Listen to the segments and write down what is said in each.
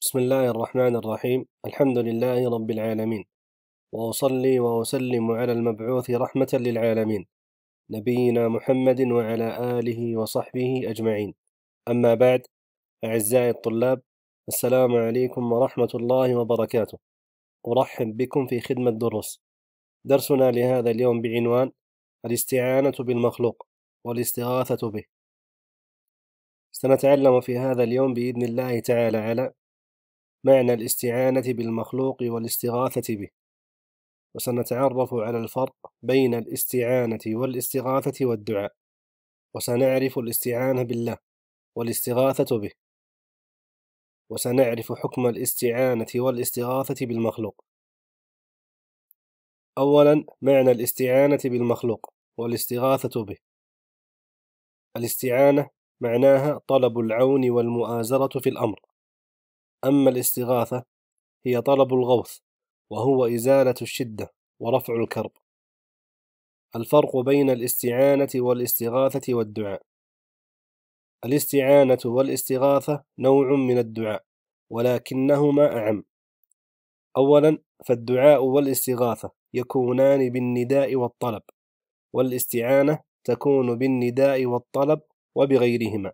بسم الله الرحمن الرحيم الحمد لله رب العالمين واصلي واسلم على المبعوث رحمه للعالمين نبينا محمد وعلى اله وصحبه اجمعين اما بعد اعزائي الطلاب السلام عليكم ورحمه الله وبركاته ارحب بكم في خدمه دروس درسنا لهذا اليوم بعنوان الاستعانه بالمخلوق والاستغاثه به سنتعلم في هذا اليوم باذن الله تعالى على معنى الاستعانة بالمخلوق والاستغاثة به وسنتعرف على الفرق بين الاستعانة والاستغاثة والدعاء وسنعرف الاستعانة بالله والاستغاثة به وسنعرف حكم الاستعانة والاستغاثة بالمخلوق أولا معنى الاستعانة بالمخلوق والاستغاثة به الاستعانة معناها طلب العون والمؤازرة في الأمر أما الاستغاثة هي طلب الغوث وهو إزالة الشدة ورفع الكرب الفرق بين الاستعانة والاستغاثة والدعاء الاستعانة والاستغاثة نوع من الدعاء ولكنهما أعم أولا فالدعاء والاستغاثة يكونان بالنداء والطلب والاستعانة تكون بالنداء والطلب وبغيرهما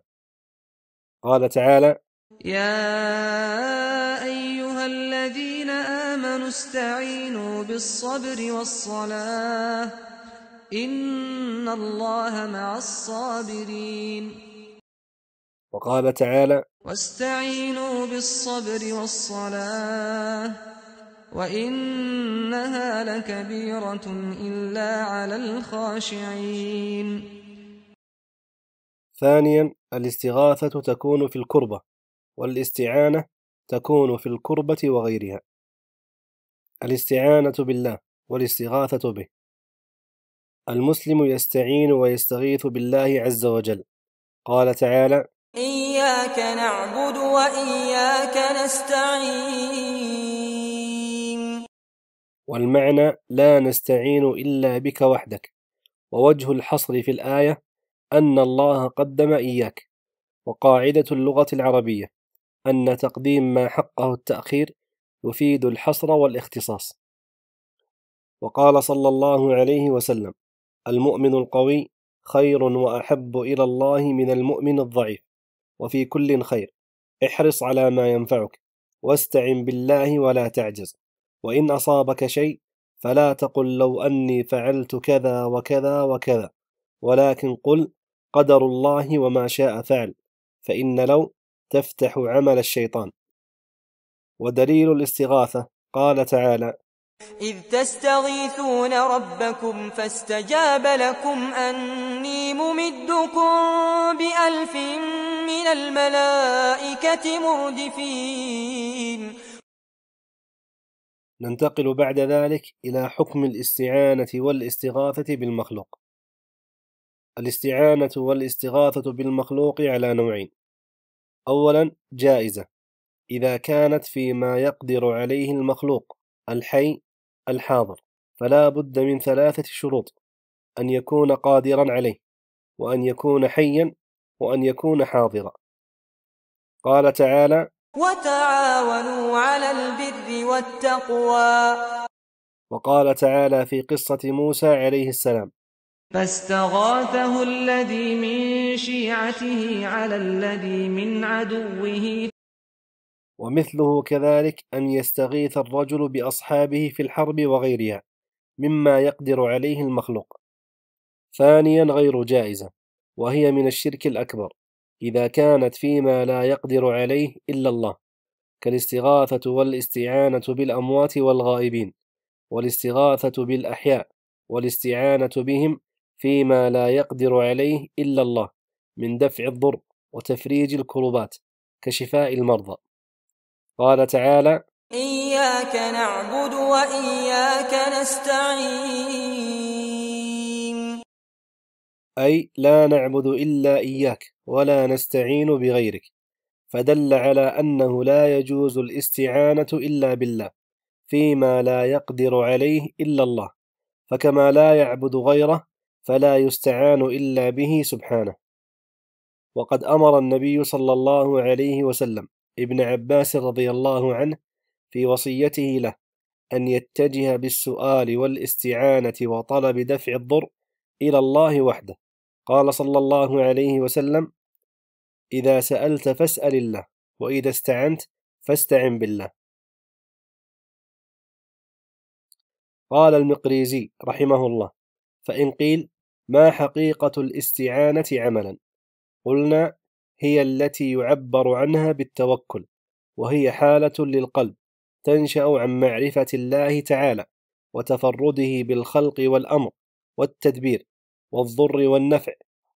قال تعالى يا ايها الذين امنوا استعينوا بالصبر والصلاه ان الله مع الصابرين وقال تعالى واستعينوا بالصبر والصلاه وانها لكبيره الا على الخاشعين ثانيا الاستغاثه تكون في الكربه والاستعانة تكون في الكربة وغيرها الاستعانة بالله والاستغاثة به المسلم يستعين ويستغيث بالله عز وجل قال تعالى إياك نعبد وإياك نستعين والمعنى لا نستعين إلا بك وحدك ووجه الحصر في الآية أن الله قدم إياك وقاعدة اللغة العربية أن تقديم ما حقه التأخير يفيد الحصر والاختصاص وقال صلى الله عليه وسلم المؤمن القوي خير وأحب إلى الله من المؤمن الضعيف وفي كل خير احرص على ما ينفعك واستعن بالله ولا تعجز وإن أصابك شيء فلا تقل لو أني فعلت كذا وكذا وكذا ولكن قل قدر الله وما شاء فعل فإن لو تفتح عمل الشيطان ودليل الاستغاثة قال تعالى إذ تستغيثون ربكم فاستجاب لكم أني ممدكم بألف من الملائكة مردفين ننتقل بعد ذلك إلى حكم الاستعانة والاستغاثة بالمخلوق الاستعانة والاستغاثة بالمخلوق على نوعين أولا جائزة إذا كانت فيما يقدر عليه المخلوق الحي الحاضر فلا بد من ثلاثة شروط أن يكون قادرا عليه وأن يكون حيا وأن يكون حاضرا قال تعالى وتعاونوا على البر والتقوى وقال تعالى في قصة موسى عليه السلام فاستغاثه الذي من شيعته على الذي من عدوه ومثله كذلك أن يستغيث الرجل بأصحابه في الحرب وغيرها مما يقدر عليه المخلوق ثانيا غير جائزة وهي من الشرك الأكبر إذا كانت فيما لا يقدر عليه إلا الله كالاستغاثة والاستعانة بالأموات والغائبين والاستغاثة بالأحياء والاستعانة بهم فيما لا يقدر عليه إلا الله من دفع الضر وتفريج الكروبات كشفاء المرضى قال تعالى إياك نعبد وإياك نستعين أي لا نعبد إلا إياك ولا نستعين بغيرك فدل على أنه لا يجوز الاستعانة إلا بالله فيما لا يقدر عليه إلا الله فكما لا يعبد غيره فلا يستعان إلا به سبحانه وقد أمر النبي صلى الله عليه وسلم ابن عباس رضي الله عنه في وصيته له أن يتجه بالسؤال والاستعانة وطلب دفع الضر إلى الله وحده قال صلى الله عليه وسلم إذا سألت فاسأل الله وإذا استعنت فاستعن بالله قال المقريزي رحمه الله فإن قيل ما حقيقة الاستعانة عملا؟ قلنا هي التي يعبر عنها بالتوكل وهي حالة للقلب تنشأ عن معرفة الله تعالى وتفرده بالخلق والأمر والتدبير والضر والنفع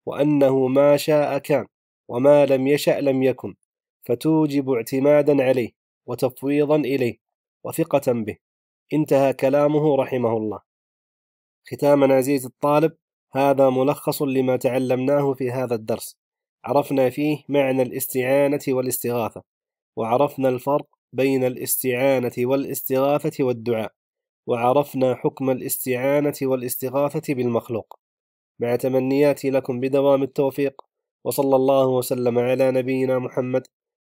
وأنه ما شاء كان وما لم يشأ لم يكن فتوجب اعتمادا عليه وتفويضا إليه وثقة به انتهى كلامه رحمه الله ختاما عزيزي الطالب هذا ملخص لما تعلمناه في هذا الدرس عرفنا فيه معنى الاستعانة والاستغاثة وعرفنا الفرق بين الاستعانة والاستغاثة والدعاء وعرفنا حكم الاستعانة والاستغاثة بالمخلوق مع تمنياتي لكم بدوام التوفيق وصلى الله وسلم على نبينا محمد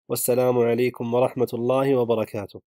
والسلام عليكم ورحمة الله وبركاته